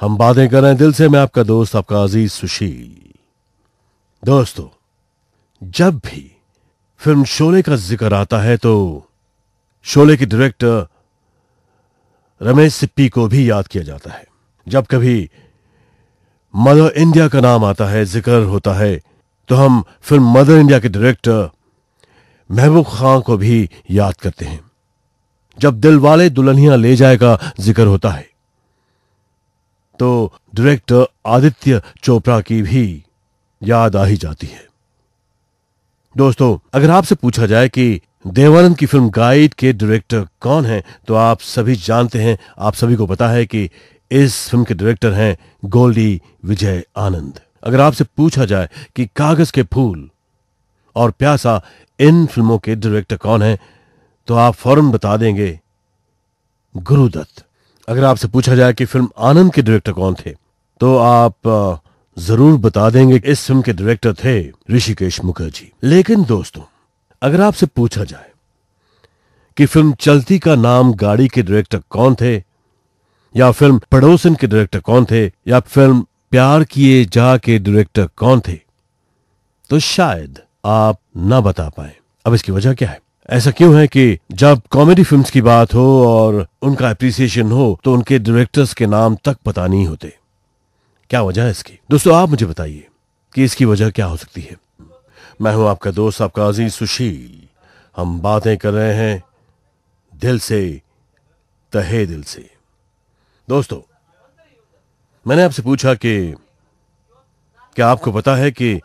हम बातें कर रहे हैं दिल से मैं आपका दोस्त आपका अजीज सुशील दोस्तों जब भी फिल्म शोले का जिक्र आता है तो शोले की डायरेक्टर रमेश सिप्पी को भी याद किया जाता है जब कभी मदर इंडिया का नाम आता है जिक्र होता है तो हम फिल्म मदर इंडिया के डायरेक्टर महबूब खां को भी याद करते हैं जब दिल वाले दुल्हनिया ले जाएगा जिक्र होता है तो डायरेक्टर आदित्य चोपड़ा की भी याद आ ही जाती है दोस्तों अगर आपसे पूछा जाए कि देवानंद की फिल्म गाइड के डायरेक्टर कौन हैं तो आप सभी जानते हैं आप सभी को पता है कि इस फिल्म के डायरेक्टर हैं गोल्डी विजय आनंद अगर आपसे पूछा जाए कि कागज के फूल और प्यासा इन फिल्मों के डायरेक्टर कौन हैं तो आप फौरन बता देंगे गुरुदत्त अगर आपसे पूछा जाए कि फिल्म आनंद के डायरेक्टर कौन थे तो आप जरूर बता देंगे इस फिल्म के डायरेक्टर थे ऋषिकेश मुखर्जी लेकिन दोस्तों अगर आपसे पूछा जाए कि फिल्म चलती का नाम गाड़ी के डायरेक्टर कौन थे या फिल्म पड़ोसन के डायरेक्टर कौन थे या फिल्म प्यार किए जा के डायरेक्टर कौन थे तो शायद आप ना बता पाए अब इसकी वजह क्या है ऐसा क्यों है कि जब कॉमेडी फिल्म्स की बात हो और उनका अप्रिसिएशन हो तो उनके डायरेक्टर्स के नाम तक पता नहीं होते क्या वजह है इसकी दोस्तों आप मुझे बताइए कि इसकी वजह क्या हो सकती है मैं हूं आपका दोस्त आपका अजीज सुशील हम बातें कर रहे हैं दिल से तहे दिल से दोस्तों मैंने आपसे पूछा कि क्या आपको पता है कि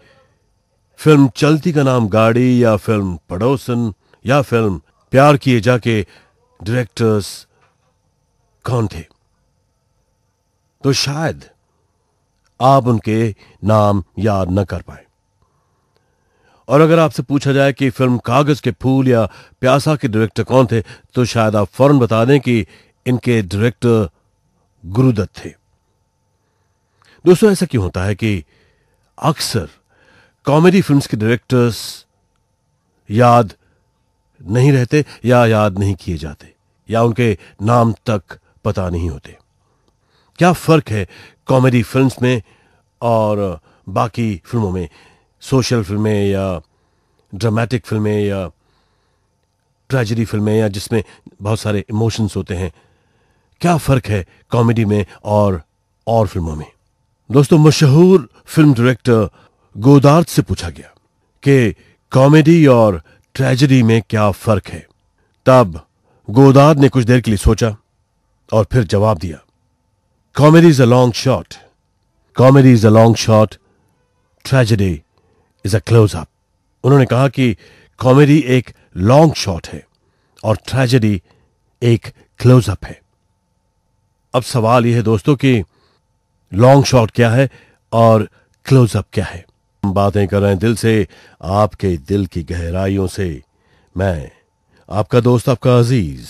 फिल्म चलती का नाम गाड़ी या फिल्म पड़ोसन या फिल्म प्यार किए जाके डायरेक्टर्स कौन थे तो शायद आप उनके नाम याद न कर पाए और अगर आपसे पूछा जाए कि फिल्म कागज के फूल या प्यासा के डायरेक्टर कौन थे तो शायद आप फौरन बता दें कि इनके डायरेक्टर गुरुदत्त थे दोस्तों ऐसा क्यों होता है कि अक्सर कॉमेडी फिल्म्स के डायरेक्टर्स याद नहीं रहते या याद नहीं किए जाते या उनके नाम तक पता नहीं होते क्या फर्क है कॉमेडी फिल्म्स में और बाकी फिल्मों में सोशल फिल्में या ड्रामेटिक फिल्में या ट्रेजडी फिल्में या जिसमें बहुत सारे इमोशंस होते हैं क्या फ़र्क है कॉमेडी में और और फिल्मों में दोस्तों मशहूर फिल्म डायरेक्टर गोदार्थ से पूछा गया कि कॉमेडी और ट्रेजेडी में क्या फर्क है तब गोदाद ने कुछ देर के लिए सोचा और फिर जवाब दिया comedy is a long shot comedy is a long shot tragedy is a close up उन्होंने कहा कि कॉमेडी एक लॉन्ग शॉट है और ट्रेजेडी एक क्लोज अप है अब सवाल यह है दोस्तों कि लॉन्ग शॉट क्या है और क्लोज अप क्या है बातें कर रहे हैं दिल से आपके दिल की गहराइयों से मैं आपका दोस्त आपका अजीज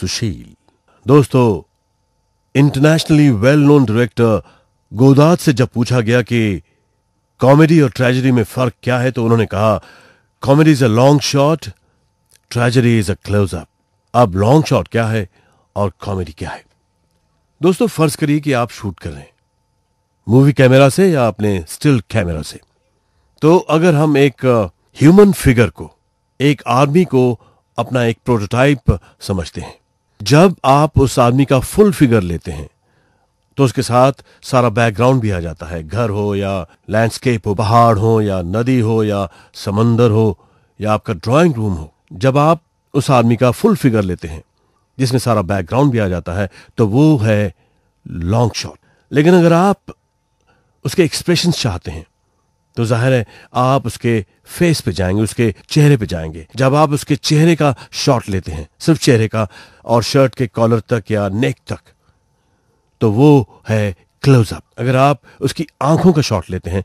सुशील दोस्तों internationally well known director Godard से जब पूछा गया कि कॉमेडी और ट्रेजडी में फर्क क्या है तो उन्होंने कहा comedy is a long shot tragedy is a close up अब लॉन्ग शॉट क्या है और कॉमेडी क्या है दोस्तों फर्ज करिए कि आप शूट कर रहे हैं मूवी कैमरा से या अपने स्टिल कैमरा से तो अगर हम एक ह्यूमन फिगर को एक आदमी को अपना एक प्रोटोटाइप समझते हैं जब आप उस आदमी का फुल फिगर लेते हैं तो उसके साथ सारा बैकग्राउंड भी आ जाता है घर हो या लैंडस्केप हो पहाड़ हो या नदी हो या समंदर हो या आपका ड्राइंग रूम हो जब आप उस आदमी का फुल फिगर लेते हैं जिसमें सारा बैकग्राउंड भी आ जाता है तो वो है लॉन्ग शॉट लेकिन अगर आप उसके एक्सप्रेशन चाहते हैं तो जाहिर है आप उसके फेस पे जाएंगे उसके चेहरे पे जाएंगे जब आप उसके चेहरे का शॉट लेते हैं सिर्फ चेहरे का और शर्ट के कॉलर तक या नेक तक तो वो है क्लोजअप अगर आप उसकी आंखों का शॉट लेते हैं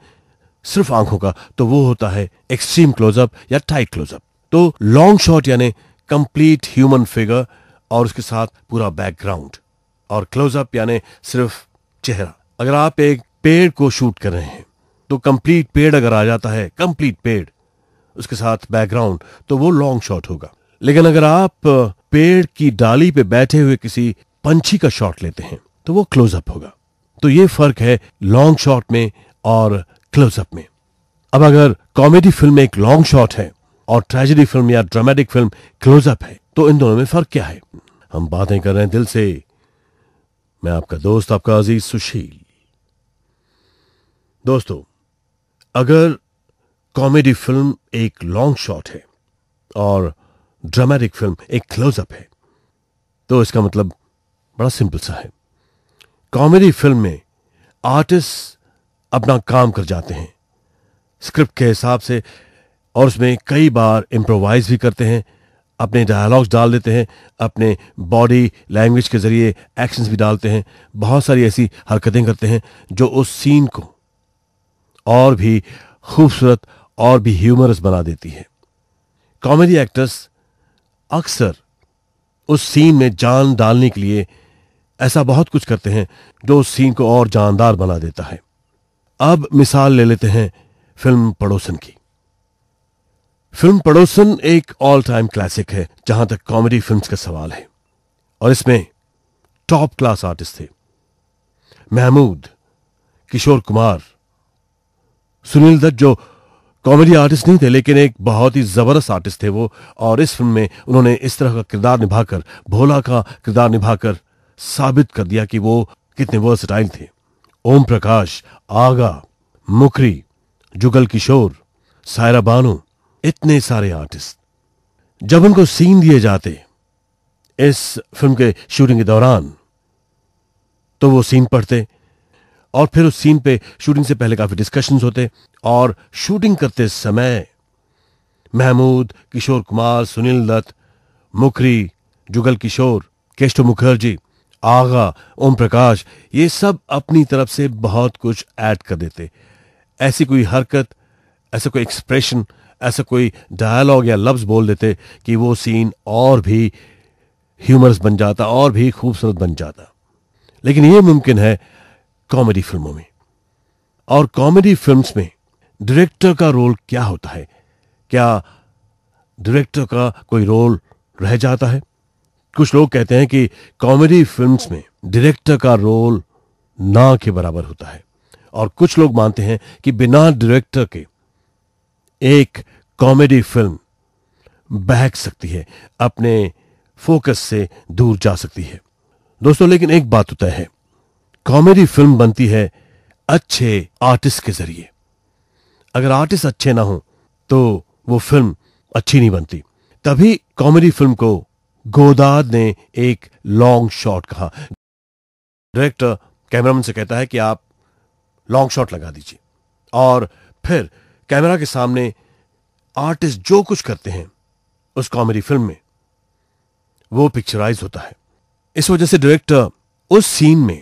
सिर्फ आंखों का तो वो होता है एक्सट्रीम क्लोजअप या टाइट क्लोजअप तो लॉन्ग शॉट यानी कंप्लीट ह्यूमन फिगर और उसके साथ पूरा बैकग्राउंड और क्लोजअप यानी सिर्फ चेहरा अगर आप एक पेड़ को शूट कर रहे हैं तो कंप्लीट पेड़ अगर आ जाता है कंप्लीट पेड़ उसके साथ बैकग्राउंड तो वो लॉन्ग शॉट होगा लेकिन अगर आप पेड़ की डाली पे बैठे हुए किसी पंछी का शॉट लेते हैं तो वो क्लोजअप होगा तो ये फर्क है लॉन्ग शॉट में और क्लोजअप में अब अगर कॉमेडी फिल्म एक लॉन्ग शॉट है और ट्रेजेडी फिल्म या ड्रामेटिक फिल्म क्लोजअप है तो इन दोनों में फर्क क्या है हम बातें कर रहे हैं दिल से मैं आपका दोस्त आपका अजीज सुशील दोस्तों अगर कॉमेडी फिल्म एक लॉन्ग शॉट है और ड्रामेटिक फिल्म एक क्लोजअप है तो इसका मतलब बड़ा सिंपल सा है कॉमेडी फिल्म में आर्टिस्ट अपना काम कर जाते हैं स्क्रिप्ट के हिसाब से और उसमें कई बार इम्प्रोवाइज भी करते हैं अपने डायलॉग्स डाल देते हैं अपने बॉडी लैंग्वेज के जरिए एक्शंस भी डालते हैं बहुत सारी ऐसी हरकतें करते हैं जो उस सीन को और भी खूबसूरत और भी ह्यूमरस बना देती है कॉमेडी एक्टर्स अक्सर उस सीन में जान डालने के लिए ऐसा बहुत कुछ करते हैं जो उस सीन को और जानदार बना देता है अब मिसाल ले लेते हैं फिल्म पड़ोसन की फिल्म पड़ोसन एक ऑल टाइम क्लासिक है जहां तक कॉमेडी फिल्म्स का सवाल है और इसमें टॉप क्लास आर्टिस्ट थे महमूद किशोर कुमार सुनील दत्त जो कॉमेडी आर्टिस्ट नहीं थे लेकिन एक बहुत ही ज़बरदस्त आर्टिस्ट थे वो और इस फिल्म में उन्होंने इस तरह का किरदार निभाकर भोला का किरदार निभाकर साबित कर दिया कि वो कितने वर्सटाइल थे ओम प्रकाश आगा मुखरी जुगल किशोर सायरा बानो इतने सारे आर्टिस्ट जब उनको सीन दिए जाते इस फिल्म के शूटिंग के दौरान तो वो सीन पढ़ते और फिर उस सीन पे शूटिंग से पहले काफी डिस्कशंस होते और शूटिंग करते समय महमूद किशोर कुमार सुनील दत्त मुखरी जुगल किशोर केष्टो मुखर्जी आगा ओम प्रकाश ये सब अपनी तरफ से बहुत कुछ ऐड कर देते ऐसी कोई हरकत ऐसा कोई एक्सप्रेशन ऐसा कोई डायलॉग या लफ्ज़ बोल देते कि वो सीन और भी ह्यूमरस बन जाता और भी खूबसूरत बन जाता लेकिन ये मुमकिन है कॉमेडी फिल्मों में और कॉमेडी फिल्म्स में डायरेक्टर का रोल क्या होता है क्या डायरेक्टर का कोई रोल रह जाता है कुछ लोग कहते हैं कि कॉमेडी फिल्म्स में डायरेक्टर का रोल ना के बराबर होता है और कुछ लोग मानते हैं कि बिना डायरेक्टर के एक कॉमेडी फिल्म बहक सकती है अपने फोकस से दूर जा सकती है दोस्तों लेकिन एक बात होता तो है कॉमेडी फिल्म बनती है अच्छे आर्टिस्ट के जरिए अगर आर्टिस्ट अच्छे ना हो तो वो फिल्म अच्छी नहीं बनती तभी कॉमेडी फिल्म को गोदाद ने एक लॉन्ग शॉट कहा डायरेक्टर कैमरामैन से कहता है कि आप लॉन्ग शॉट लगा दीजिए और फिर कैमरा के सामने आर्टिस्ट जो कुछ करते हैं उस कॉमेडी फिल्म में वो पिक्चराइज होता है इस वजह से डायरेक्टर उस सीन में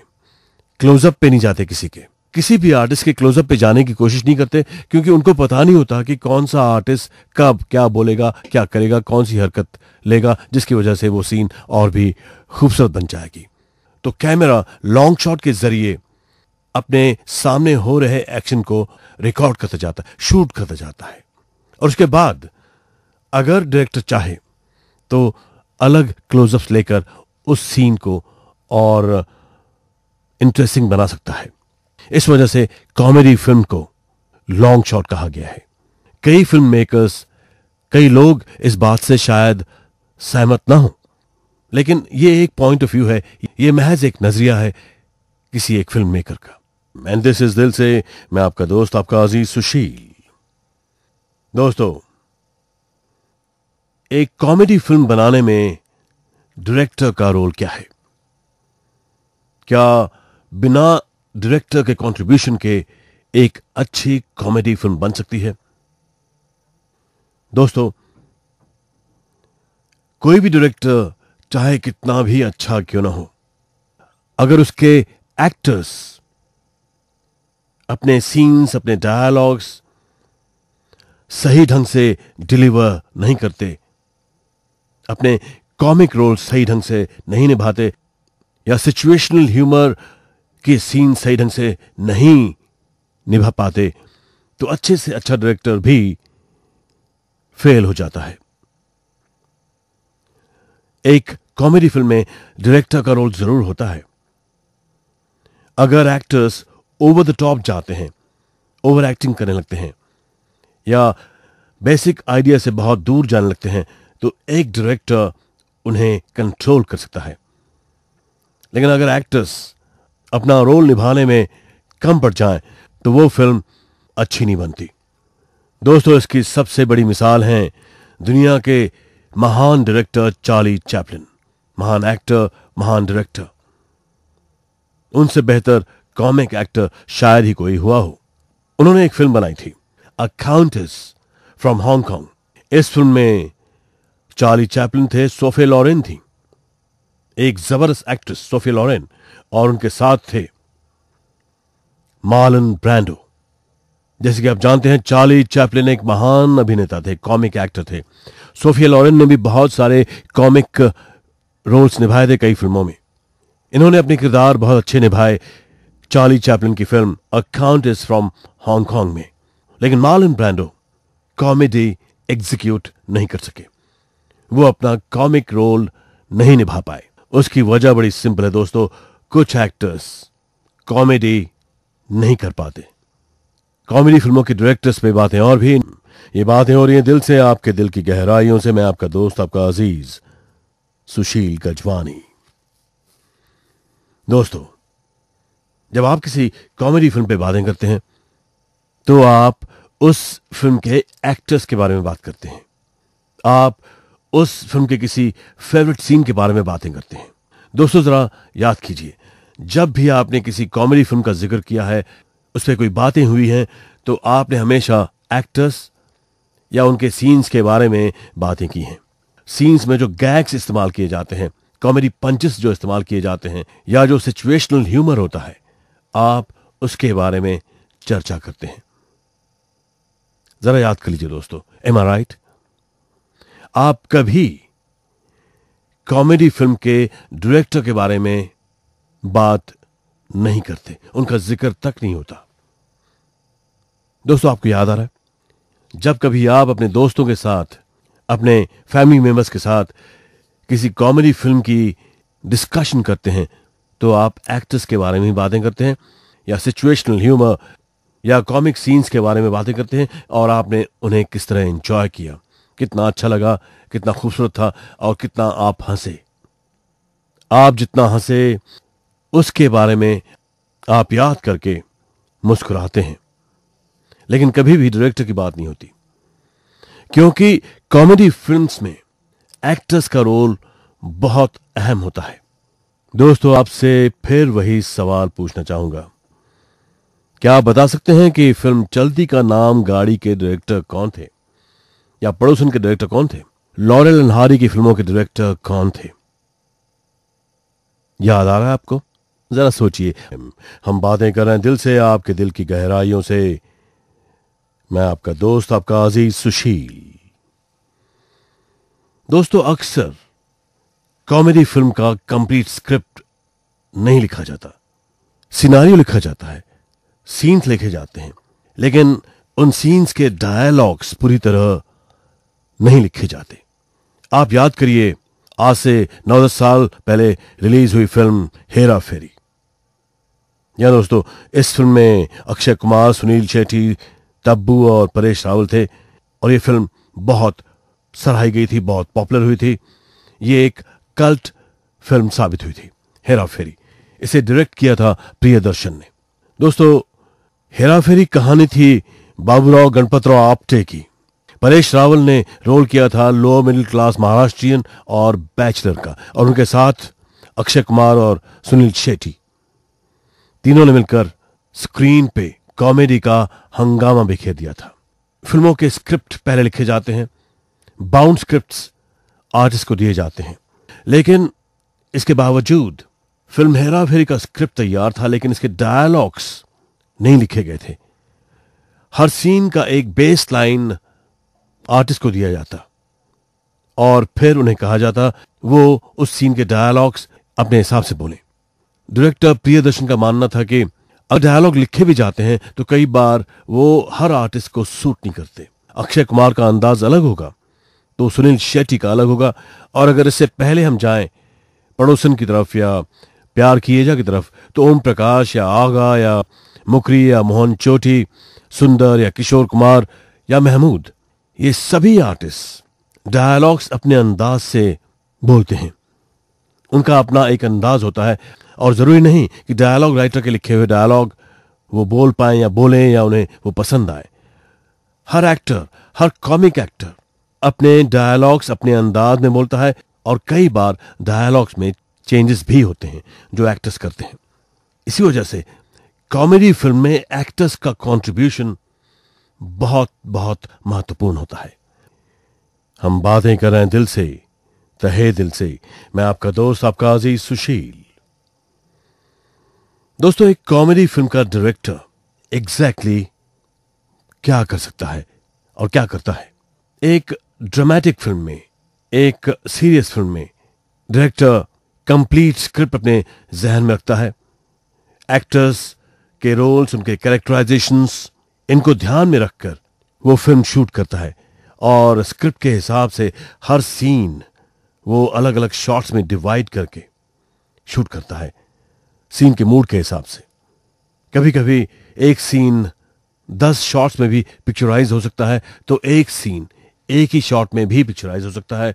क्लोजअप पे नहीं जाते किसी के किसी भी आर्टिस्ट के क्लोजअप पे जाने की कोशिश नहीं करते क्योंकि उनको पता नहीं होता कि कौन सा आर्टिस्ट कब क्या बोलेगा क्या करेगा कौन सी हरकत लेगा जिसकी वजह से वो सीन और भी खूबसूरत बन जाएगी तो कैमरा लॉन्ग शॉट के जरिए अपने सामने हो रहे एक्शन को रिकॉर्ड करता जाता है शूट करता जाता है और उसके बाद अगर डायरेक्टर चाहे तो अलग क्लोजअप्स लेकर उस सीन को और इंटरेस्टिंग बना सकता है इस वजह से कॉमेडी फिल्म को लॉन्ग शॉट कहा गया है कई फिल्म मेकर्स कई लोग इस बात से शायद सहमत ना हो लेकिन यह एक पॉइंट ऑफ व्यू है यह महज एक नजरिया है किसी एक फिल्म मेकर का एंड दिस इज दिल से मैं आपका दोस्त आपका अजीज सुशील दोस्तों एक कॉमेडी फिल्म बनाने में डायरेक्टर का रोल क्या है क्या बिना डायरेक्टर के कंट्रीब्यूशन के एक अच्छी कॉमेडी फिल्म बन सकती है दोस्तों कोई भी डायरेक्टर चाहे कितना भी अच्छा क्यों ना हो अगर उसके एक्टर्स अपने सीन्स अपने डायलॉग्स सही ढंग से डिलीवर नहीं करते अपने कॉमिक रोल सही ढंग से नहीं निभाते या सिचुएशनल ह्यूमर कि सीन सही ढंग से नहीं निभा पाते तो अच्छे से अच्छा डायरेक्टर भी फेल हो जाता है एक कॉमेडी फिल्म में डायरेक्टर का रोल जरूर होता है अगर एक्टर्स ओवर द टॉप जाते हैं ओवर एक्टिंग करने लगते हैं या बेसिक आइडिया से बहुत दूर जाने लगते हैं तो एक डायरेक्टर उन्हें कंट्रोल कर सकता है लेकिन अगर एक्टर्स अपना रोल निभाने में कम पड़ जाए तो वो फिल्म अच्छी नहीं बनती दोस्तों इसकी सबसे बड़ी मिसाल हैं दुनिया के महान डायरेक्टर चार्ली चैपलिन महान एक्टर महान डायरेक्टर उनसे बेहतर कॉमिक एक्टर शायद ही कोई हुआ हो उन्होंने एक फिल्म बनाई थी अकाउंटिस फ्रॉम हांगकांग इस फिल्म में चार्ली चैपलिन थे सोफे लॉरेन थी एक जबरदस्त एक्ट्रेस सोफे लॉरेन और उनके साथ थे मालन ब्रांडो जैसे कि आप जानते हैं चार्ली चैपलिन एक महान अभिनेता थे कॉमिक एक्टर थे सोफिया लॉरेन ने भी बहुत सारे कॉमिक रोल्स निभाए थे कई फिल्मों में इन्होंने अपने किरदार बहुत अच्छे निभाए चार्ली चैपलिन की film a countess from Hong Kong में लेकिन मालन ब्रांडो कॉमेडी एग्जीक्यूट नहीं कर सके वो अपना कॉमिक रोल नहीं निभा पाए उसकी वजह बड़ी सिंपल है दोस्तों कुछ एक्टर्स कॉमेडी नहीं कर पाते कॉमेडी फिल्मों के डायरेक्टर्स पे बातें और भी ये बातें हो रही हैं दिल से आपके दिल की गहराइयों से मैं आपका दोस्त आपका अजीज सुशील गजवानी दोस्तों जब आप किसी कॉमेडी फिल्म पे बातें करते हैं तो आप उस फिल्म के एक्टर्स के बारे में बात करते हैं आप उस फिल्म के किसी फेवरेट सीन के बारे में बातें करते हैं दोस्तों जरा याद कीजिए जब भी आपने किसी कॉमेडी फिल्म का जिक्र किया है उस पर कोई बातें हुई हैं तो आपने हमेशा एक्टर्स या उनके सीन्स के बारे में बातें की हैं सीन्स में जो गैग्स इस्तेमाल किए जाते हैं कॉमेडी पंचेस जो इस्तेमाल किए जाते हैं या जो सिचुएशनल ह्यूमर होता है आप उसके बारे में चर्चा करते हैं जरा याद कर लीजिए दोस्तों एम आर राइट आप कभी कॉमेडी फिल्म के डायरेक्टर के बारे में बात नहीं करते उनका जिक्र तक नहीं होता दोस्तों आपको याद आ रहा है जब कभी आप अपने दोस्तों के साथ अपने फैमिली मेंबर्स के साथ किसी कॉमेडी फिल्म की डिस्कशन करते हैं तो आप एक्टर्स के बारे में ही बातें करते हैं या सिचुएशनल ह्यूमर या कॉमिक सीन्स के बारे में बातें करते हैं और आपने उन्हें किस तरह इंजॉय किया कितना अच्छा लगा कितना खूबसूरत था और कितना आप हंसे आप जितना हंसे उसके बारे में आप याद करके मुस्कुराते हैं लेकिन कभी भी डायरेक्टर की बात नहीं होती क्योंकि कॉमेडी फिल्म्स में एक्टर्स का रोल बहुत अहम होता है दोस्तों आपसे फिर वही सवाल पूछना चाहूंगा क्या आप बता सकते हैं कि फिल्म चलती का नाम गाड़ी के डायरेक्टर कौन थे या पड़ोसन के डायरेक्टर कौन थे लॉरेल अनहारी की फिल्मों के डायरेक्टर कौन थे याद आ रहा है आपको जरा सोचिए हम बातें कर रहे हैं दिल से आपके दिल की गहराइयों से मैं आपका दोस्त आपका अजीज सुशील दोस्तों अक्सर कॉमेडी फिल्म का कंप्लीट स्क्रिप्ट नहीं लिखा जाता सिनारियो लिखा जाता है सीन्स लिखे जाते हैं लेकिन उन सीन्स के डायलॉग्स पूरी तरह नहीं लिखे जाते आप याद करिए आज से नौ दस साल पहले रिलीज हुई फिल्म हेरा फेरी या दोस्तों इस फिल्म में अक्षय कुमार सुनील शेट्टी तब्बू और परेश रावल थे और ये फिल्म बहुत सराही गई थी बहुत पॉपुलर हुई थी ये एक कल्ट फिल्म साबित हुई थी हेरा फेरी इसे डायरेक्ट किया था प्रिय दर्शन ने दोस्तों हेरा फेरी कहानी थी बाबूराव गणपतराव आप्टे की परेश रावल ने रोल किया था लोअर मिडिल क्लास महाराष्ट्रियन और बैचलर का और उनके साथ अक्षय कुमार और सुनील शेट्टी तीनों ने मिलकर स्क्रीन पे कॉमेडी का हंगामा बिखेर दिया था फिल्मों के स्क्रिप्ट पहले लिखे जाते हैं बाउंड स्क्रिप्ट्स आर्टिस्ट को दिए जाते हैं लेकिन इसके बावजूद फिल्म हेरा फेरी का स्क्रिप्ट तैयार था लेकिन इसके डायलॉग्स नहीं लिखे गए थे हर सीन का एक बेस लाइन आर्टिस्ट को दिया जाता और फिर उन्हें कहा जाता वो उस सीन के डायलॉग्स अपने हिसाब से बोले डायरेक्टर प्रियदर्शन का मानना था कि अगर डायलॉग लिखे भी जाते हैं तो कई बार वो हर आर्टिस्ट को सूट नहीं करते अक्षय कुमार का अंदाज अलग होगा तो सुनील शेट्टी का अलग होगा और अगर इससे पहले हम जाएं पड़ोसन की तरफ या प्यार किएजा की तरफ तो ओम प्रकाश या आगा या मुकरी या मोहन चोटी सुंदर या किशोर कुमार या महमूद ये सभी आर्टिस्ट डायलॉग्स अपने अंदाज से बोलते हैं उनका अपना एक अंदाज होता है और ज़रूरी नहीं कि डायलॉग राइटर के लिखे हुए डायलॉग वो बोल पाए या बोले या उन्हें वो पसंद आए हर एक्टर हर कॉमिक एक्टर अपने डायलॉग्स अपने अंदाज में बोलता है और कई बार डायलॉग्स में चेंजेस भी होते हैं जो एक्टर्स करते हैं इसी वजह से कॉमेडी फिल्म में एक्टर्स का कंट्रीब्यूशन बहुत बहुत महत्वपूर्ण होता है हम बातें कर रहे हैं दिल से तहे दिल से मैं आपका दोस्त आपका अजीज सुशील दोस्तों एक कॉमेडी फिल्म का डायरेक्टर एग्जैक्टली exactly क्या कर सकता है और क्या करता है एक ड्रामेटिक फिल्म में एक सीरियस फिल्म में डायरेक्टर कंप्लीट स्क्रिप्ट अपने जहन में रखता है एक्टर्स के रोल्स उनके कैरेक्टराइजेशंस इनको ध्यान में रखकर वो फिल्म शूट करता है और स्क्रिप्ट के हिसाब से हर सीन वो अलग अलग शॉट्स में डिवाइड करके शूट करता है सीन के मूड के हिसाब से कभी कभी एक सीन दस शॉट्स में भी पिक्चराइज हो सकता है तो एक सीन एक ही शॉट में भी पिक्चराइज हो सकता है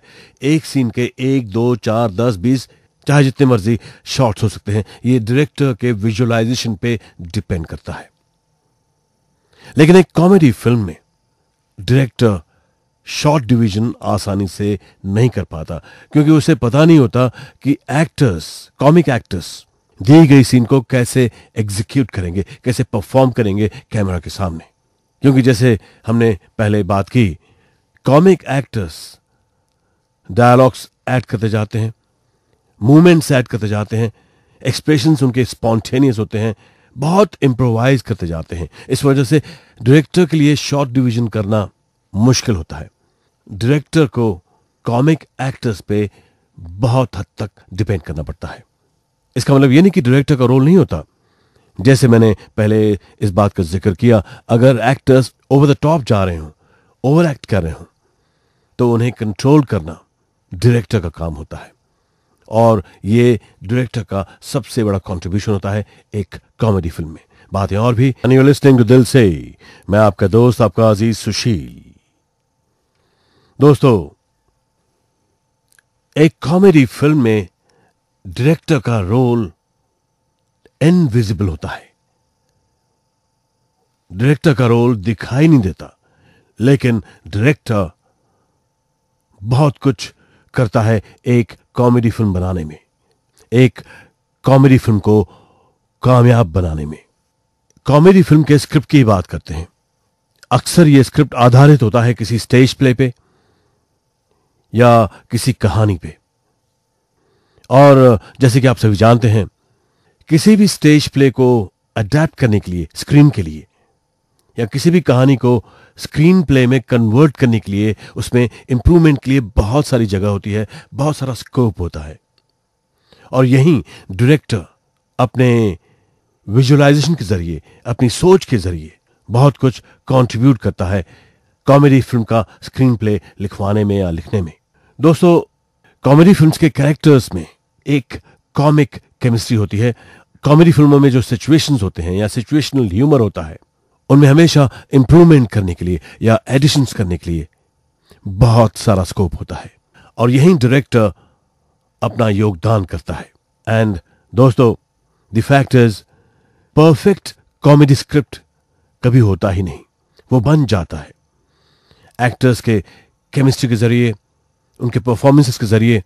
एक सीन के एक दो चार दस बीस चाहे जितने मर्जी शॉट्स हो सकते हैं ये डायरेक्टर के विजुअलाइजेशन पे डिपेंड करता है लेकिन एक कॉमेडी फिल्म में डायरेक्टर शॉर्ट डिवीजन आसानी से नहीं कर पाता क्योंकि उसे पता नहीं होता कि एक्टर्स कॉमिक एक्टर्स दी गई सीन को कैसे एग्जीक्यूट करेंगे कैसे परफॉर्म करेंगे कैमरा के सामने क्योंकि जैसे हमने पहले बात की कॉमिक एक्टर्स डायलॉग्स ऐड करते जाते हैं मूवमेंट्स ऐड करते जाते हैं एक्सप्रेशन उनके स्पॉन्टेनियस होते हैं बहुत इम्प्रोवाइज करते जाते हैं इस वजह से डायरेक्टर के लिए शॉर्ट डिवीजन करना मुश्किल होता है डायरेक्टर को कॉमिक एक्टर्स पे बहुत हद तक डिपेंड करना पड़ता है इसका मतलब ये नहीं कि डायरेक्टर का रोल नहीं होता जैसे मैंने पहले इस बात का जिक्र किया अगर एक्टर्स ओवर द टॉप जा रहे हो ओवर एक्ट कर रहे हो तो उन्हें कंट्रोल करना डायरेक्टर का काम होता है और ये डायरेक्टर का सबसे बड़ा कंट्रीब्यूशन होता है एक कॉमेडी फिल्म में बातें और भी लिस्टिंग टू दिल से मैं आपका दोस्त आपका अजीज सुशील दोस्तों एक कॉमेडी फिल्म में डायरेक्टर का रोल इनविजिबल होता है डायरेक्टर का रोल दिखाई नहीं देता लेकिन डायरेक्टर बहुत कुछ करता है एक कॉमेडी फिल्म बनाने में एक कॉमेडी फिल्म को कामयाब बनाने में कॉमेडी फिल्म के स्क्रिप्ट की बात करते हैं अक्सर यह स्क्रिप्ट आधारित होता है किसी स्टेज प्ले पे या किसी कहानी पे और जैसे कि आप सभी जानते हैं किसी भी स्टेज प्ले को अडेप्ट करने के लिए स्क्रीन के लिए या किसी भी कहानी को स्क्रीन प्ले में कन्वर्ट करने के लिए उसमें इंप्रूवमेंट के लिए बहुत सारी जगह होती है बहुत सारा स्कोप होता है और यहीं डायरेक्टर अपने विजुअलाइजेशन के जरिए अपनी सोच के जरिए बहुत कुछ कंट्रीब्यूट करता है कॉमेडी फिल्म का स्क्रीन प्ले लिखवाने में या लिखने में दोस्तों कॉमेडी फिल्म्स के कैरेक्टर्स में एक कॉमिक केमिस्ट्री होती है कॉमेडी फिल्मों में जो सिचुएशंस होते हैं या सिचुएशनल ह्यूमर होता है उनमें हमेशा इंप्रूवमेंट करने के लिए या एडिशन करने के लिए बहुत सारा स्कोप होता है और यही डायरेक्टर अपना योगदान करता है एंड दोस्तों the fact is perfect comedy script कभी होता ही नहीं वो बन जाता है एक्टर्स के केमिस्ट्री के जरिए उनके परफॉर्मेंसेस के जरिए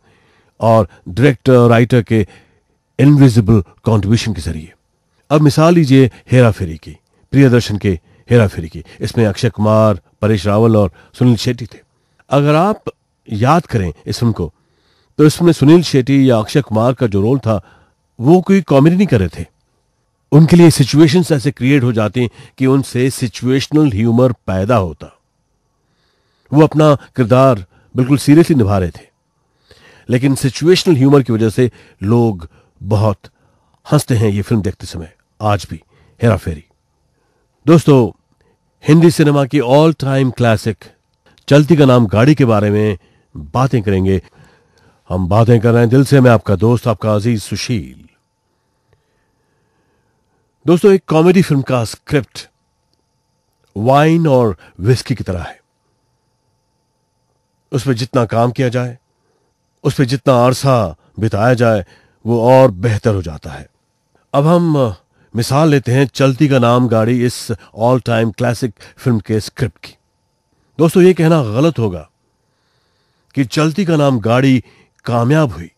और डायरेक्टर राइटर के इनविजिबल कॉन्ट्रीब्यूशन के जरिए अब मिसाल लीजिए हेरा फेरी की प्रियदर्शन के हेरा फेरी की इसमें अक्षय कुमार परेश रावल और सुनील शेट्टी थे अगर आप याद करें इस फिल्म को तो इसमें सुनील शेट्टी या अक्षय कुमार का जो रोल था वो कोई कॉमेडी नहीं कर रहे थे उनके लिए सिचुएशंस ऐसे क्रिएट हो जाती कि उनसे सिचुएशनल ह्यूमर पैदा होता वो अपना किरदार बिल्कुल सीरियसली निभा रहे थे लेकिन सिचुएशनल ह्यूमर की वजह से लोग बहुत हंसते हैं ये फिल्म देखते समय आज भी हेरा फेरी दोस्तों हिंदी सिनेमा की all time classic Chalti Ka Naam Gaadi के बारे में बातें करेंगे हम बातें कर रहे हैं दिल से मैं आपका दोस्त आपका अजीज सुशील दोस्तों एक कॉमेडी फिल्म का स्क्रिप्ट वाइन और विस्की की तरह है उस पर जितना काम किया जाए उस पर जितना आरसा बिताया जाए वो और बेहतर हो जाता है अब हम मिसाल लेते हैं चलती का नाम गाड़ी इस ऑल टाइम क्लासिक फिल्म के स्क्रिप्ट की दोस्तों ये कहना गलत होगा कि चलती का नाम गाड़ी कामयाब हुई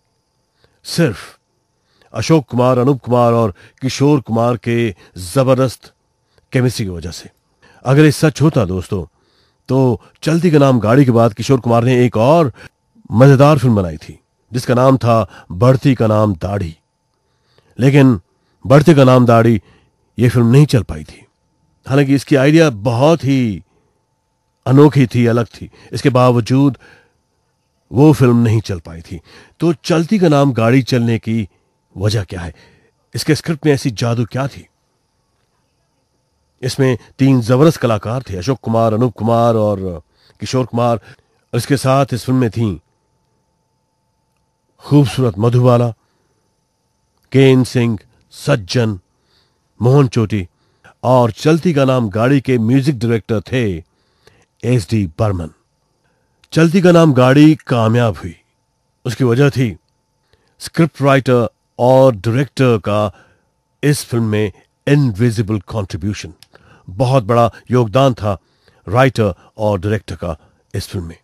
सिर्फ अशोक कुमार अनूप कुमार और किशोर कुमार के जबरदस्त केमिस्ट्री की वजह से अगर ये सच होता दोस्तों तो चलती का नाम गाड़ी के बाद किशोर कुमार ने एक और मजेदार फिल्म बनाई थी जिसका नाम था बढ़ती का नाम दाढ़ी लेकिन बढ़ती का नाम दाढ़ी यह फिल्म नहीं चल पाई थी हालांकि इसकी आइडिया बहुत ही अनोखी थी अलग थी इसके बावजूद वो फिल्म नहीं चल पाई थी तो चलती का नाम गाड़ी चलने की वजह क्या है इसके स्क्रिप्ट में ऐसी जादू क्या थी इसमें तीन जबरदस्त कलाकार थे अशोक कुमार अनूप कुमार और किशोर कुमार इसके साथ इस फिल्म में थीं खूबसूरत मधुबाला केन सिंह सज्जन मोहन चोटी और चलती का नाम गाड़ी के म्यूजिक डायरेक्टर थे एस डी बर्मन चलती का नाम गाड़ी कामयाब हुई उसकी वजह थी स्क्रिप्ट राइटर और डायरेक्टर का इस फिल्म में इनविजिबल कंट्रीब्यूशन बहुत बड़ा योगदान था राइटर और डायरेक्टर का इस फिल्म में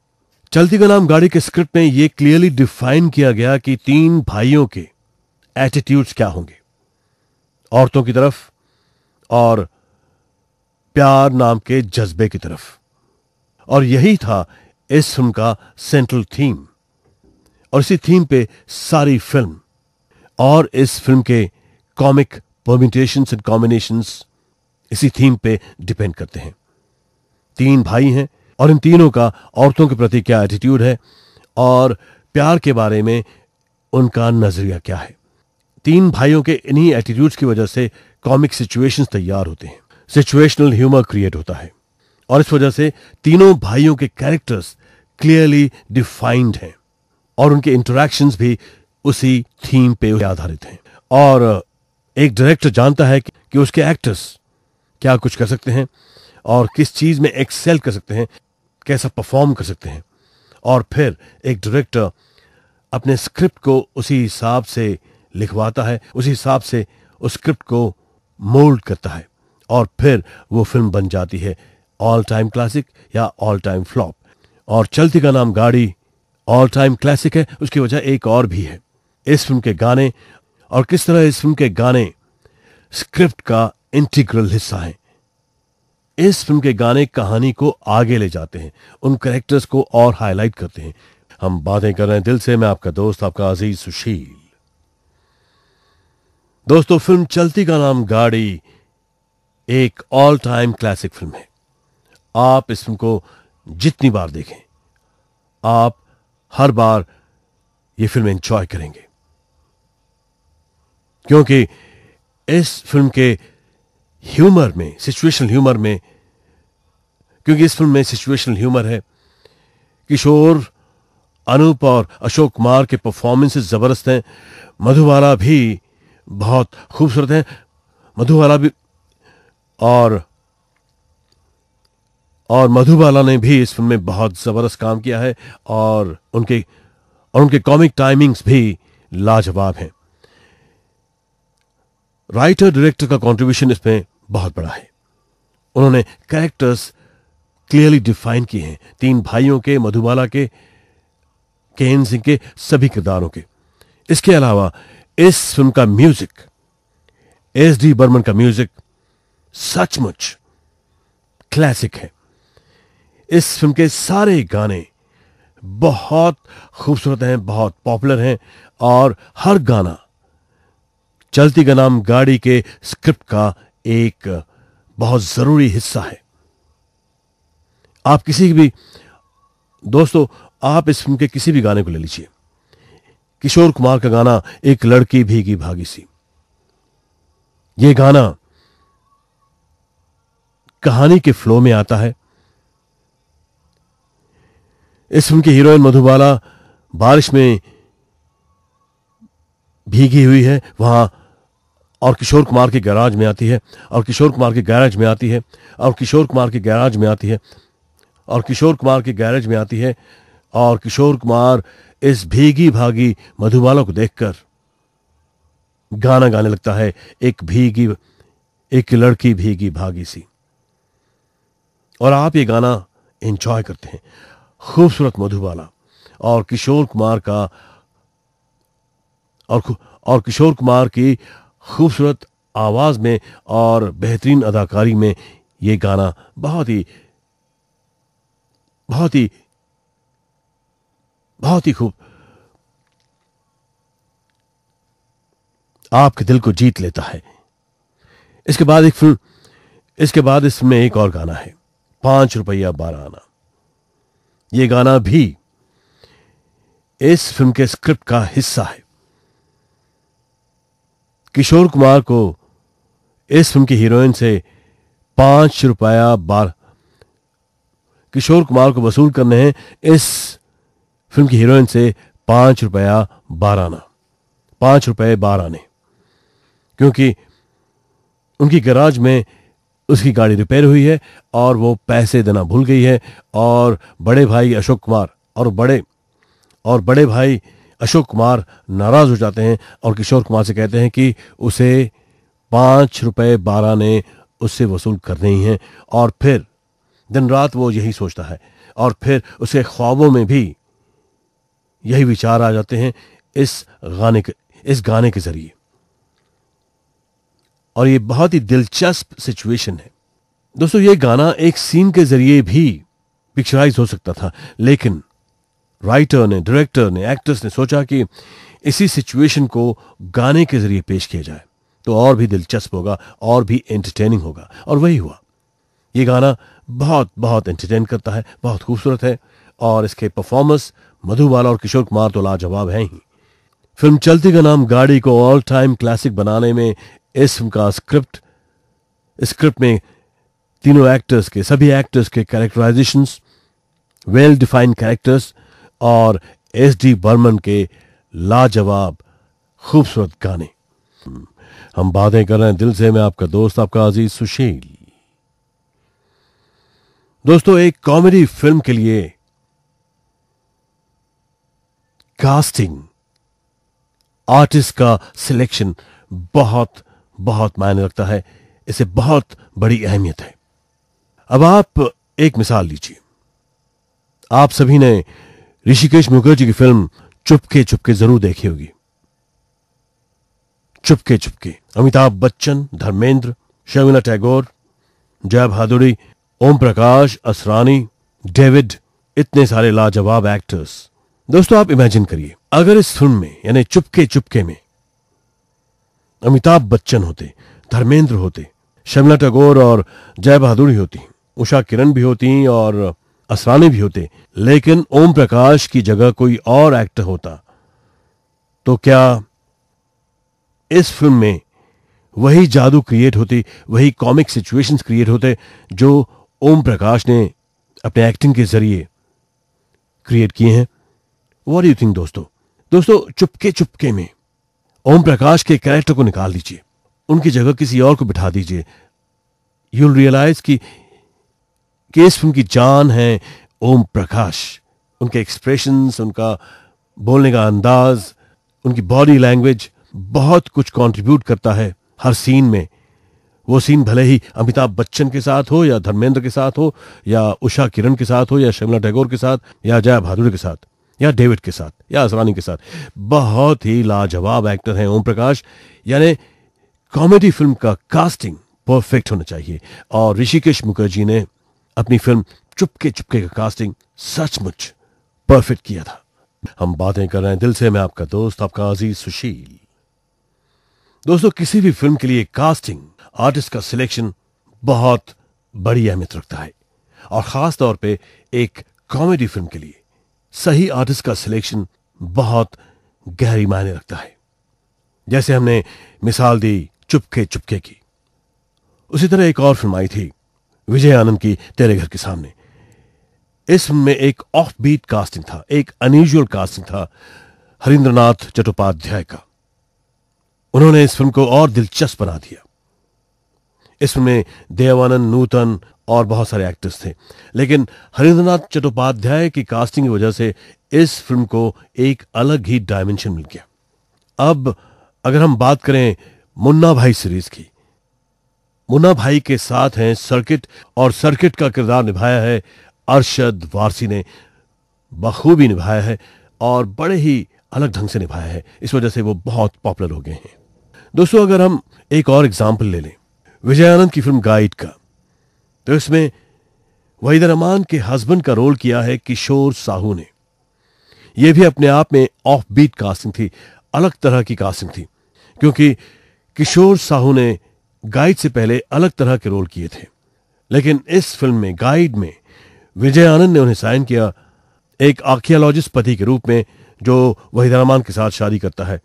चलती का नाम गाड़ी के स्क्रिप्ट में यह क्लियरली डिफाइन किया गया कि तीन भाइयों के एटीट्यूड्स क्या होंगे औरतों की तरफ और प्यार नाम के जज्बे की तरफ और यही था इस फिल्म का सेंट्रल थीम और इसी थीम पे सारी फिल्म और इस फिल्म के कॉमिक परमिटेशंस एंड कॉम्बिनेशन इसी थीम पे डिपेंड करते हैं तीन भाई हैं और इन तीनों का औरतों के प्रति क्या एटीट्यूड है और प्यार के बारे में उनका नजरिया क्या है तीन भाइयों के इन्हीं एटीट्यूड्स की वजह से कॉमिक सिचुएशंस तैयार होते हैं सिचुएशनल ह्यूमर क्रिएट होता है और इस वजह से तीनों भाइयों के कैरेक्टर्स क्लियरली डिफाइंड हैं और उनके इंटरेक्शंस भी उसी थीम पे आधारित हैं और एक डायरेक्टर जानता है कि उसके एक्टर्स क्या कुछ कर सकते हैं और किस चीज में एक्सेल कर सकते हैं कैसा परफॉर्म कर सकते हैं और फिर एक डायरेक्टर अपने स्क्रिप्ट को उसी हिसाब से लिखवाता है उसी हिसाब से उस स्क्रिप्ट को मोल्ड करता है और फिर वो फिल्म बन जाती है ऑल टाइम क्लासिक या ऑल टाइम फ्लॉप और चलती का नाम गाड़ी ऑल टाइम क्लासिक है उसकी वजह एक और भी है इस फिल्म के गाने और किस तरह इस फिल्म के गाने स्क्रिप्ट का इंटीग्रल हिस्सा है इस फिल्म के गाने कहानी को आगे ले जाते हैं उन कैरेक्टर्स को और हाईलाइट करते हैं हम बातें कर रहे हैं दिल से मैं आपका दोस्त आपका अजीज सुशील दोस्तों फिल्म चलती का नाम गाड़ी एक ऑल टाइम क्लासिक फिल्म है आप इस फिल्म को जितनी बार देखें आप हर बार ये फिल्म एंजॉय करेंगे क्योंकि इस फिल्म के ह्यूमर में सिचुएशन ह्यूमर में क्योंकि इस फिल्म में सिचुएशनल ह्यूमर है किशोर अनूप और अशोक कुमार के परफॉर्मेंसेस ज़बरदस्त हैं मधुबाला भी बहुत खूबसूरत हैं मधुबाला भी और और मधुबाला ने भी इस फिल्म में बहुत ज़बरदस्त काम किया है और उनके और उनके कॉमिक टाइमिंग्स भी लाजवाब हैं राइटर डायरेक्टर का कंट्रीब्यूशन इसमें बहुत बड़ा है उन्होंने कैरेक्टर्स क्लियरली डिफाइन किए हैं तीन भाइयों के मधुबाला के केन सिंह के सभी किरदारों के इसके अलावा इस फिल्म का म्यूजिक एस डी बर्मन का म्यूजिक सचमुच क्लासिक है इस फिल्म के सारे गाने बहुत खूबसूरत हैं बहुत पॉपुलर हैं और हर गाना चलती का नाम गाड़ी के स्क्रिप्ट का एक बहुत ज़रूरी हिस्सा है आप किसी भी दोस्तों आप इस फिल्म के किसी भी गाने को ले लीजिए किशोर कुमार का गाना एक लड़की भीगी भागी सी ये गाना कहानी के फ्लो में आता है इस फिल्म की हीरोइन मधुबाला बारिश में भीगी हुई है वहां और किशोर कुमार के गैराज में आती है और किशोर कुमार के गैराज में आती है और किशोर कुमार के गैराज में आती है और किशोर कुमार के गैरेज में आती है और किशोर कुमार इस भीगी भागी मधुबाला को देखकर गाना गाने लगता है एक भीगी एक लड़की भीगी भागी सी और आप ये गाना एंजॉय करते हैं खूबसूरत मधुबाला और किशोर कुमार का और और किशोर कुमार की खूबसूरत आवाज में और बेहतरीन अदाकारी में ये गाना बहुत ही बहुत ही बहुत ही खूब आपके दिल को जीत लेता है इसके बाद एक फिल्म इसके बाद इसमें एक और गाना है पांच रुपया बारह आना यह गाना भी इस फिल्म के स्क्रिप्ट का हिस्सा है किशोर कुमार को इस फिल्म की हीरोइन से पांच रुपया बारह किशोर कुमार को वसूल करने हैं इस फिल्म की हीरोइन से पांच रुपया बाराना आना पांच रुपये बारह आने क्योंकि उनकी गराज में उसकी गाड़ी रिपेयर हुई है और वो पैसे देना भूल गई है और बड़े भाई अशोक कुमार और बड़े और बड़े भाई अशोक कुमार नाराज हो जाते हैं और किशोर कुमार से कहते हैं कि उसे पांच रुपए बारह ने उससे वसूल करने ही हैं और फिर दिन रात वो यही सोचता है और फिर उसे ख्वाबों में भी यही विचार आ जाते हैं इस गाने के इस गाने के जरिए और ये बहुत ही दिलचस्प सिचुएशन है दोस्तों ये गाना एक सीन के जरिए भी पिक्चराइज हो सकता था लेकिन राइटर ने डायरेक्टर ने एक्टर्स ने सोचा कि इसी सिचुएशन को गाने के जरिए पेश किया जाए तो और भी दिलचस्प होगा और भी एंटरटेनिंग होगा और वही हुआ ये गाना बहुत बहुत एंटरटेन करता है बहुत खूबसूरत है और इसके परफॉर्मेंस मधुबाला और किशोर कुमार तो लाजवाब हैं ही फिल्म चलती का नाम गाड़ी को ऑल टाइम क्लासिक बनाने में इस फिल्म का स्क्रिप्ट स्क्रिप्ट में तीनों एक्टर्स के सभी एक्टर्स के कैरेक्टराइजेशन वेल डिफाइंड कैरेक्टर्स और एस डी बर्मन के लाजवाब खूबसूरत गाने हम बातें कर रहे हैं दिल से मैं आपका दोस्त आपका अजीज सुशील दोस्तों एक कॉमेडी फिल्म के लिए कास्टिंग आर्टिस्ट का सिलेक्शन बहुत बहुत मायने रखता है इसे बहुत बड़ी अहमियत है अब आप एक मिसाल लीजिए आप सभी ने ऋषिकेश मुखर्जी की फिल्म चुपके चुपके जरूर देखी होगी चुपके चुपके अमिताभ बच्चन धर्मेंद्र शर्मिला टैगोर जय भादुड़ी ओम प्रकाश असरानी डेविड इतने सारे लाजवाब एक्टर्स दोस्तों आप इमेजिन करिए अगर इस फिल्म में यानी चुपके चुपके में अमिताभ बच्चन होते धर्मेंद्र होते शमला टैगोर और जय बहादुर ही होती उषा किरण भी होती और असरानी भी होते लेकिन ओम प्रकाश की जगह कोई और एक्टर होता तो क्या इस फिल्म में वही जादू क्रिएट होती वही कॉमिक सिचुएशंस क्रिएट होते जो ओम प्रकाश ने अपने एक्टिंग के जरिए क्रिएट किए हैं वॉट यू थिंक दोस्तों दोस्तों चुपके चुपके में ओम प्रकाश के कैरेक्टर को निकाल दीजिए उनकी जगह किसी और को बिठा दीजिए यू रियलाइज कि, केस इस फिल्म की जान है ओम प्रकाश उनके एक्सप्रेशंस उनका बोलने का अंदाज उनकी बॉडी लैंग्वेज बहुत कुछ कंट्रीब्यूट करता है हर सीन में वो सीन भले ही अमिताभ बच्चन के साथ हो या धर्मेंद्र के साथ हो या उषा किरण के साथ हो या शिमला टैगोर के साथ या जया भादुर के साथ या डेविड के साथ या असरानी के साथ बहुत ही लाजवाब एक्टर हैं ओम प्रकाश यानी कॉमेडी फिल्म का कास्टिंग परफेक्ट होना चाहिए और ऋषिकेश मुखर्जी ने अपनी फिल्म चुपके चुपके का कास्टिंग सचमुच परफेक्ट किया था हम बातें कर रहे हैं दिल से मैं आपका दोस्त आपका अजीज सुशील दोस्तों किसी भी फिल्म के लिए कास्टिंग आर्टिस्ट का सिलेक्शन बहुत बड़ी अहमियत रखता है और खास तौर पे एक कॉमेडी फिल्म के लिए सही आर्टिस्ट का सिलेक्शन बहुत गहरी मायने रखता है जैसे हमने मिसाल दी चुपके चुपके की उसी तरह एक और फिल्म आई थी विजय आनंद की तेरे घर के सामने इस फिल्म में एक ऑफ बीट कास्टिंग था एक अनयूजल कास्टिंग था हरिंद्रनाथ चट्टोपाध्याय का उन्होंने इस फिल्म को और दिलचस्प बना दिया इसमें देवानंद नूतन और बहुत सारे एक्टर्स थे लेकिन हरिंद्रनाथ चट्टोपाध्याय की कास्टिंग की वजह से इस फिल्म को एक अलग ही डायमेंशन मिल गया अब अगर हम बात करें मुन्ना भाई सीरीज की मुन्ना भाई के साथ हैं सर्किट और सर्किट का किरदार निभाया है अरशद वारसी ने बखूबी निभाया है और बड़े ही अलग ढंग से निभाया है इस वजह से वो बहुत पॉपुलर हो गए हैं दोस्तों अगर हम एक और एग्जाम्पल ले लें विजयानंद की फिल्म गाइड का तो इसमें वहीद रमान के हस्बैंड का रोल किया है किशोर साहू ने यह भी अपने आप में ऑफ बीट कास्टिंग थी अलग तरह की कास्टिंग थी क्योंकि किशोर साहू ने गाइड से पहले अलग तरह के रोल किए थे लेकिन इस फिल्म में गाइड में विजय आनंद ने उन्हें साइन किया एक आर्कियोलॉजिस्ट पति के रूप में जो वहीद रमान के साथ शादी करता है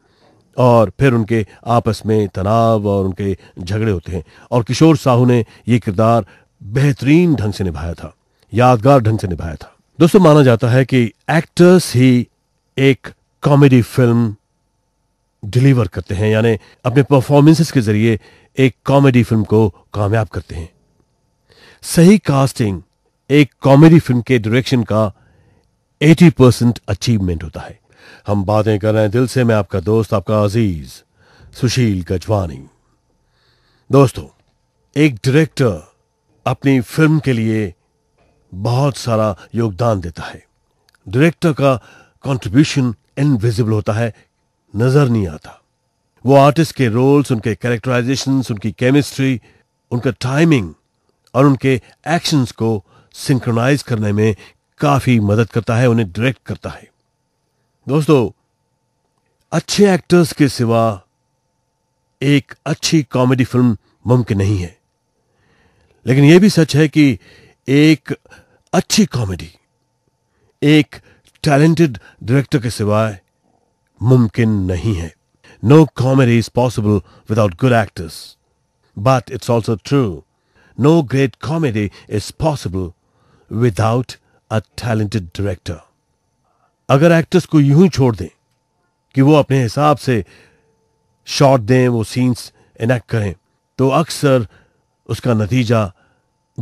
और फिर उनके आपस में तनाव और उनके झगड़े होते हैं और किशोर साहू ने ये किरदार बेहतरीन ढंग से निभाया था यादगार ढंग से निभाया था दोस्तों माना जाता है कि एक्टर्स ही एक कॉमेडी फिल्म डिलीवर करते हैं यानी अपने परफॉर्मेंसेस के जरिए एक कॉमेडी फिल्म को कामयाब करते हैं सही कास्टिंग एक कॉमेडी फिल्म के डायरेक्शन का 80 परसेंट अचीवमेंट होता है हम बातें कर रहे हैं दिल से मैं आपका दोस्त आपका अजीज सुशील गजवानी दोस्तों एक डायरेक्टर अपनी फिल्म के लिए बहुत सारा योगदान देता है डायरेक्टर का कंट्रीब्यूशन इनविजिबल होता है नजर नहीं आता वो आर्टिस्ट के रोल्स उनके कैरेक्टराइजेशन उनकी केमिस्ट्री उनका टाइमिंग और उनके एक्शंस को सिंक्रोनाइज करने में काफी मदद करता है उन्हें डायरेक्ट करता है दोस्तों अच्छे एक्टर्स के सिवा एक अच्छी कॉमेडी फिल्म मुमकिन नहीं है लेकिन यह भी सच है कि एक अच्छी कॉमेडी एक टैलेंटेड डायरेक्टर के सिवाय मुमकिन नहीं है no comedy is possible without good actors but it's also true no great comedy is possible without a talented director अगर एक्ट्रेस को यूं ही छोड़ दें कि वो अपने हिसाब से शॉट दें वो सीन्स इनेक्ट करें तो अक्सर उसका नतीजा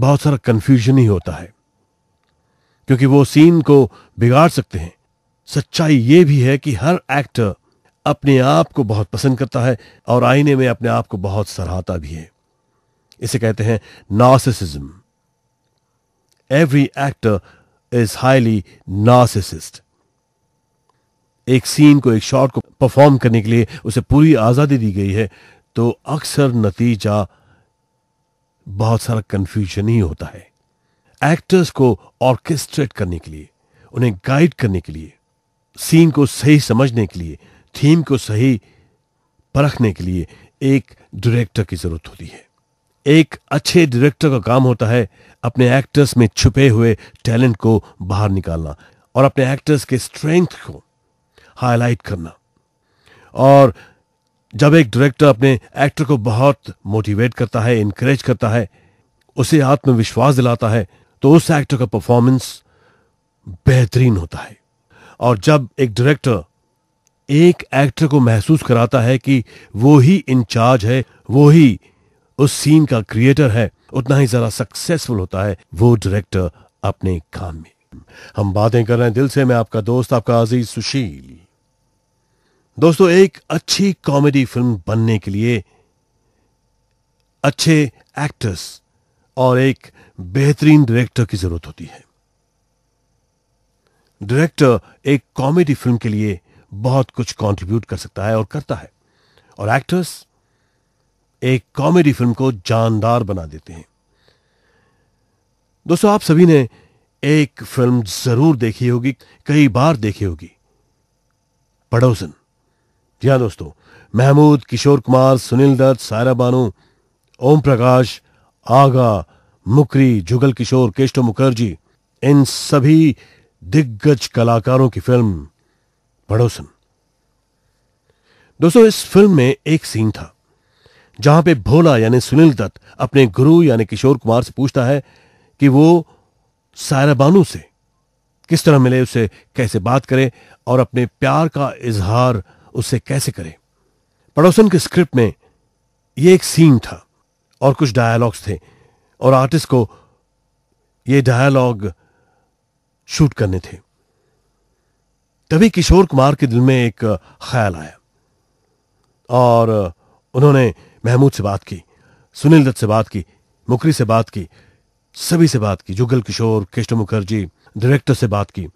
बहुत सारा कन्फ्यूजन ही होता है क्योंकि वो सीन को बिगाड़ सकते हैं सच्चाई ये भी है कि हर एक्टर अपने आप को बहुत पसंद करता है और आईने में अपने आप को बहुत सराहता भी है इसे कहते हैं narcissism every actor is highly narcissist एक सीन को एक शॉट को परफॉर्म करने के लिए उसे पूरी आज़ादी दी गई है तो अक्सर नतीजा बहुत सारा कन्फ्यूजन ही होता है एक्टर्स को ऑर्केस्ट्रेट करने के लिए उन्हें गाइड करने के लिए सीन को सही समझने के लिए थीम को सही परखने के लिए एक डायरेक्टर की जरूरत होती है एक अच्छे डायरेक्टर का काम होता है अपने एक्टर्स में छुपे हुए टैलेंट को बाहर निकालना और अपने एक्टर्स के स्ट्रेंथ को हाईलाइट करना और जब एक डायरेक्टर अपने एक्टर को बहुत मोटिवेट करता है इनक्रेज करता है उसे आत्मविश्वास दिलाता है तो उस एक्टर का परफॉर्मेंस बेहतरीन होता है और जब एक डायरेक्टर एक एक्टर को महसूस कराता है कि वो ही इंचार्ज है वो ही उस सीन का क्रिएटर है उतना ही जरा सक्सेसफुल होता है वो डायरेक्टर अपने काम में हम बातें कर रहे हैं दिल से मैं आपका दोस्त आपका अजीज सुशील दोस्तों एक अच्छी कॉमेडी फिल्म बनने के लिए अच्छे एक्टर्स और एक बेहतरीन डायरेक्टर की जरूरत होती है डायरेक्टर एक कॉमेडी फिल्म के लिए बहुत कुछ कंट्रीब्यूट कर सकता है और करता है और एक्टर्स एक कॉमेडी फिल्म को जानदार बना देते हैं दोस्तों आप सभी ने एक फिल्म जरूर देखी होगी कई बार देखी होगी पड़ोसन जी हाँ दोस्तों महमूद किशोर कुमार सुनील दत्त सायरा बानो ओम प्रकाश आगा मुकरी जुगल किशोर केष्टो मुखर्जी इन सभी दिग्गज कलाकारों की फिल्म पड़ोसन दोस्तों इस फिल्म में एक सीन था जहां पे भोला यानी सुनील दत्त अपने गुरु यानी किशोर कुमार से पूछता है कि वो सायरा बानो से किस तरह मिले उसे कैसे बात करे और अपने प्यार का इजहार उससे कैसे करें पड़ोसन के स्क्रिप्ट में यह एक सीन था और कुछ डायलॉग्स थे और आर्टिस्ट को यह डायलॉग शूट करने थे तभी किशोर कुमार के दिल में एक ख्याल आया और उन्होंने महमूद से बात की सुनील दत्त से बात की मुकरी से बात की सभी से बात की जुगल किशोर कृष्ण मुखर्जी डायरेक्टर से बात की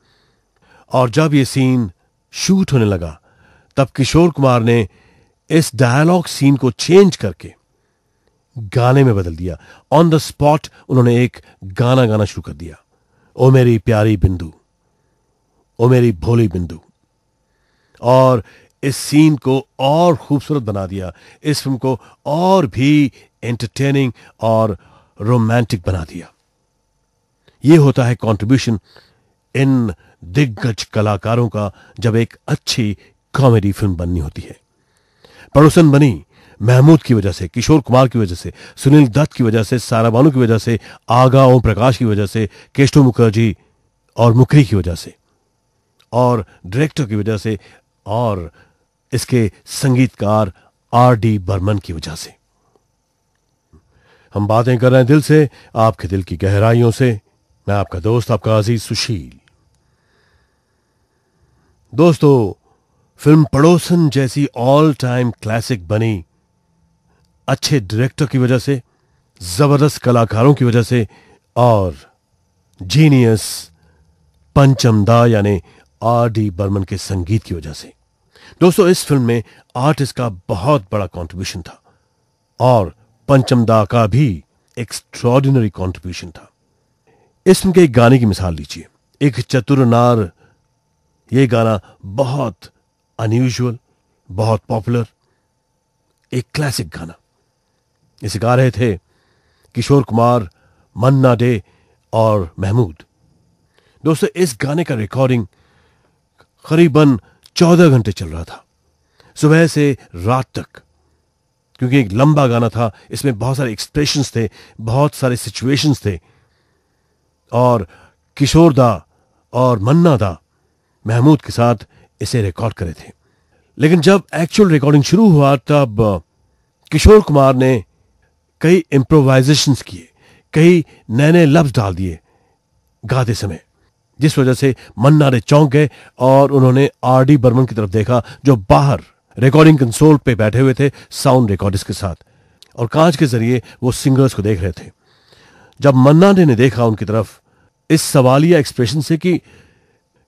और जब यह सीन शूट होने लगा तब किशोर कुमार ने इस डायलॉग सीन को चेंज करके गाने में बदल दिया ऑन द स्पॉट उन्होंने एक गाना गाना शुरू कर दिया ओ मेरी प्यारी बिंदु ओ मेरी भोली बिंदु और इस सीन को और खूबसूरत बना दिया इस फिल्म को और भी एंटरटेनिंग और रोमांटिक बना दिया यह होता है कंट्रीब्यूशन इन दिग्गज कलाकारों का जब एक अच्छी कॉमेडी फिल्म बननी होती है पड़ोसन बनी महमूद की वजह से किशोर कुमार की वजह से सुनील दत्त की वजह से सारा बानू की वजह से आगा ओम प्रकाश की वजह से केशव मुखर्जी और मुखरी की वजह से और डायरेक्टर की वजह से और इसके संगीतकार आर डी बर्मन की वजह से हम बातें कर रहे हैं दिल से आपके दिल की गहराइयों से मैं आपका दोस्त आपका अजीज सुशील दोस्तों फिल्म पड़ोसन जैसी ऑल टाइम क्लासिक बनी अच्छे डायरेक्टर की वजह से जबरदस्त कलाकारों की वजह से और जीनियस पंचमदा यानी आर डी बर्मन के संगीत की वजह से दोस्तों इस फिल्म में आर्टिस्ट का बहुत बड़ा कंट्रीब्यूशन था और पंचमदा का भी एक्स्ट्रॉडिनरी कंट्रीब्यूशन था इस फिल्म के एक गाने की मिसाल लीजिए एक चतुर नार ये गाना बहुत अनयूजल बहुत पॉपुलर एक क्लासिक गाना इसे गा रहे थे किशोर कुमार मन्ना डे और महमूद दोस्तों इस गाने का रिकॉर्डिंग करीबन चौदह घंटे चल रहा था सुबह से रात तक क्योंकि एक लंबा गाना था इसमें बहुत सारे एक्सप्रेशन थे बहुत सारे सिचुएशंस थे और किशोर दा और मन्ना दा महमूद के साथ इसे रिकॉर्ड करे थे लेकिन जब एक्चुअल रिकॉर्डिंग शुरू हुआ तब किशोर कुमार ने कई इम्प्रोवाइजेशन किए कई नए नए लफ्ज डाल दिए गाते समय जिस वजह से मन्ना रे चौंक गए और उन्होंने आर डी बर्मन की तरफ देखा जो बाहर रिकॉर्डिंग कंसोल पे बैठे हुए थे साउंड रिकॉर्डिस्ट के साथ और कांच के जरिए वो सिंगर्स को देख रहे थे जब मन्ना ने देखा उनकी तरफ इस सवालिया एक्सप्रेशन से कि,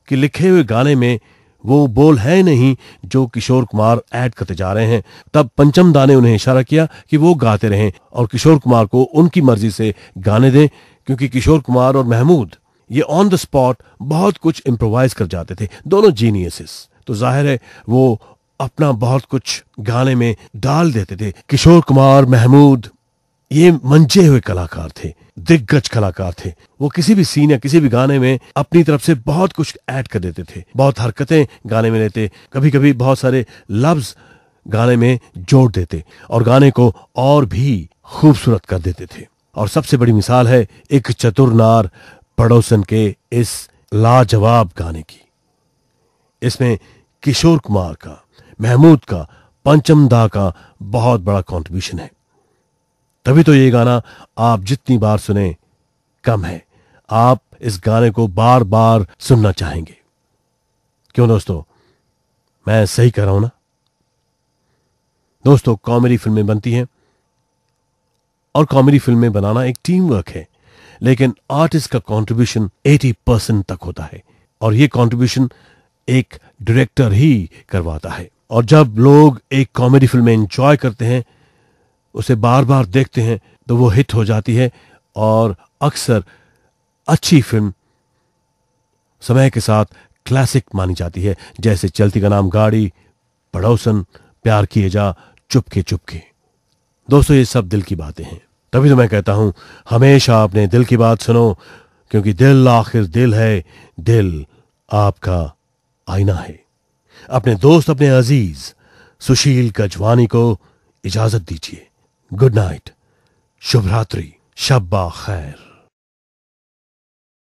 कि लिखे हुए गाने में वो बोल है नहीं जो किशोर कुमार ऐड करते जा रहे हैं तब पंचम दा ने उन्हें इशारा किया कि वो गाते रहें और किशोर कुमार को उनकी मर्जी से गाने दें क्योंकि किशोर कुमार और महमूद ये ऑन द स्पॉट बहुत कुछ इम्प्रोवाइज कर जाते थे दोनों जीनियसिस तो जाहिर है वो अपना बहुत कुछ गाने में डाल देते थे किशोर कुमार महमूद ये मंचे हुए कलाकार थे दिग्गज कलाकार थे वो किसी भी सीन या किसी भी गाने में अपनी तरफ से बहुत कुछ ऐड कर देते थे बहुत हरकतें गाने में लेते कभी कभी बहुत सारे लफ्ज गाने में जोड़ देते और गाने को और भी खूबसूरत कर देते थे और सबसे बड़ी मिसाल है एक चतुरनार पड़ोसन के इस लाजवाब गाने की इसमें किशोर कुमार का महमूद का पंचमदा का बहुत बड़ा कॉन्ट्रीब्यूशन है तभी तो ये गाना आप जितनी बार सुने कम है आप इस गाने को बार बार सुनना चाहेंगे क्यों दोस्तों मैं सही कर रहा हूं ना दोस्तों कॉमेडी फिल्में बनती हैं और कॉमेडी फिल्में बनाना एक टीम वर्क है लेकिन आर्टिस्ट का कंट्रीब्यूशन 80 परसेंट तक होता है और ये कंट्रीब्यूशन एक डायरेक्टर ही करवाता है और जब लोग एक कॉमेडी फिल्म एंजॉय करते हैं उसे बार बार देखते हैं तो वो हिट हो जाती है और अक्सर अच्छी फिल्म समय के साथ क्लासिक मानी जाती है जैसे चलती का नाम गाड़ी पड़ोसन प्यार किए जा चुपके चुपके दोस्तों ये सब दिल की बातें हैं तभी तो मैं कहता हूं हमेशा अपने दिल की बात सुनो क्योंकि दिल आखिर दिल है दिल आपका आईना है अपने दोस्त अपने अजीज सुशील कजवानी को इजाजत दीजिए Good night. Shubhatri. Shabba Khair.